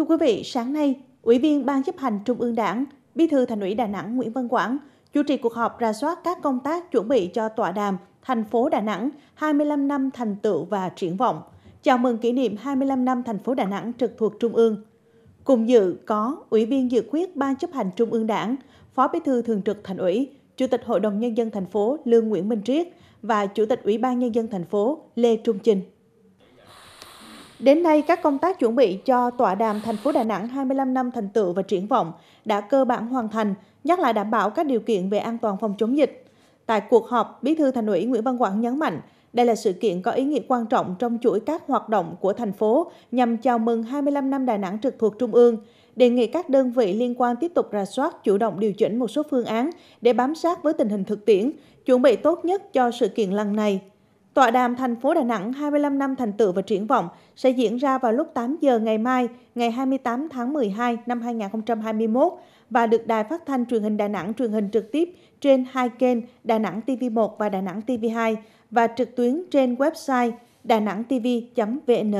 Thưa quý vị, sáng nay, Ủy viên Ban chấp hành Trung ương Đảng, Bí thư Thành ủy Đà Nẵng Nguyễn Văn Quảng chủ trì cuộc họp ra soát các công tác chuẩn bị cho tọa đàm Thành phố Đà Nẵng 25 năm thành tựu và triển vọng, chào mừng kỷ niệm 25 năm thành phố Đà Nẵng trực thuộc Trung ương. Cùng dự có Ủy viên Dự khuyết Ban chấp hành Trung ương Đảng, Phó Bí thư Thường trực Thành ủy, Chủ tịch Hội đồng Nhân dân thành phố Lương Nguyễn Minh Triết và Chủ tịch Ủy ban Nhân dân thành phố Lê Trung Trình. Đến nay, các công tác chuẩn bị cho tọa đàm thành phố Đà Nẵng 25 năm thành tựu và triển vọng đã cơ bản hoàn thành, nhắc lại đảm bảo các điều kiện về an toàn phòng chống dịch. Tại cuộc họp, Bí thư Thành ủy Nguyễn Văn Quảng nhấn mạnh, đây là sự kiện có ý nghĩa quan trọng trong chuỗi các hoạt động của thành phố nhằm chào mừng 25 năm Đà Nẵng trực thuộc Trung ương, đề nghị các đơn vị liên quan tiếp tục rà soát, chủ động điều chỉnh một số phương án để bám sát với tình hình thực tiễn, chuẩn bị tốt nhất cho sự kiện lần này. Tọa đàm thành phố Đà Nẵng 25 năm thành tựu và triển vọng sẽ diễn ra vào lúc 8 giờ ngày mai, ngày 28 tháng 12 năm 2021 và được Đài Phát thanh Truyền hình Đà Nẵng truyền hình trực tiếp trên hai kênh Đà Nẵng TV1 và Đà Nẵng TV2 và trực tuyến trên website đà nẵng tv vn